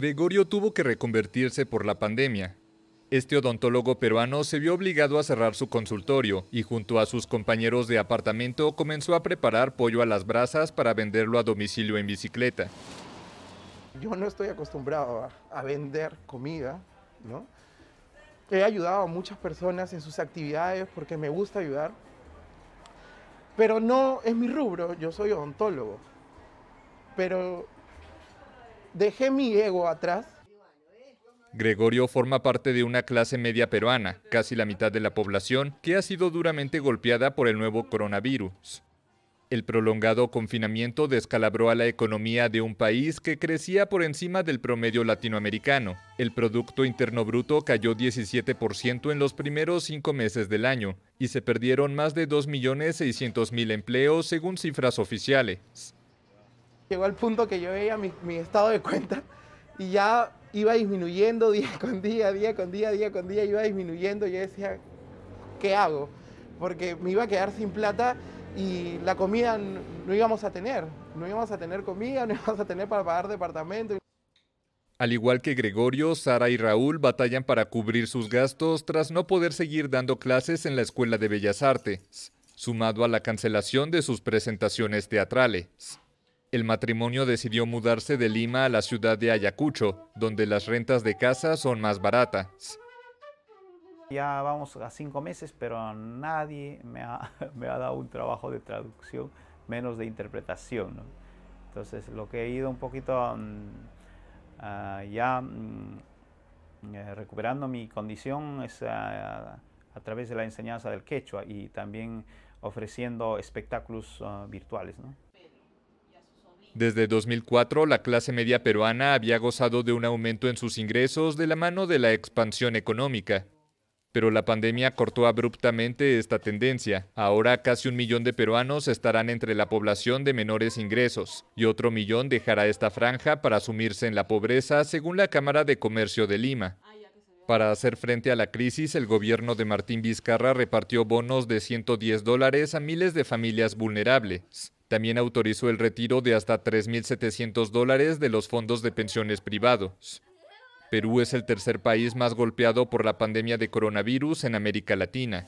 Gregorio tuvo que reconvertirse por la pandemia. Este odontólogo peruano se vio obligado a cerrar su consultorio y junto a sus compañeros de apartamento comenzó a preparar pollo a las brasas para venderlo a domicilio en bicicleta. Yo no estoy acostumbrado a, vender comida, ¿no? He ayudado a muchas personas en sus actividades porque me gusta ayudar, pero no es mi rubro, yo soy odontólogo. Pero dejé mi ego atrás. Gregorio forma parte de una clase media peruana, casi la mitad de la población, que ha sido duramente golpeada por el nuevo coronavirus. El prolongado confinamiento descalabró a la economía de un país que crecía por encima del promedio latinoamericano. El Producto Interno Bruto cayó 17% en los primeros cinco meses del año y se perdieron más de 2.600.000 empleos según cifras oficiales llegó al punto que yo veía mi, estado de cuenta y ya iba disminuyendo día con día, día con día, día con día, iba disminuyendo. Yo decía, ¿qué hago? Porque me iba a quedar sin plata y la comida no íbamos a tener. No íbamos a tener comida, no íbamos a tener para pagar departamento. Al igual que Gregorio, Sara y Raúl batallan para cubrir sus gastos tras no poder seguir dando clases en la Escuela de Bellas Artes, sumado a la cancelación de sus presentaciones teatrales. El matrimonio decidió mudarse de Lima a la ciudad de Ayacucho, donde las rentas de casa son más baratas. Ya vamos a cinco meses, pero nadie me ha, me ha dado un trabajo de traducción, menos de interpretación. Entonces, lo que he ido un poquito mm, ah, ya mm, eh, recuperando mi condición es ah, a través de la enseñanza del quechua y también ofreciendo espectáculos ah, virtuales. ¿no? Desde 2004, la clase media peruana había gozado de un aumento en sus ingresos de la mano de la expansión económica. Pero la pandemia cortó abruptamente esta tendencia. Ahora casi un millón de peruanos estarán entre la población de menores ingresos y otro millón dejará esta franja para sumirse en la pobreza, según la Cámara de Comercio de Lima. Para hacer frente a la crisis, el gobierno de Martín Vizcarra repartió bonos de 110 dólares a miles de familias vulnerables. También autorizó el retiro de hasta 3.700 dólares de los fondos de pensiones privados. Perú es el tercer país más golpeado por la pandemia de coronavirus en América Latina.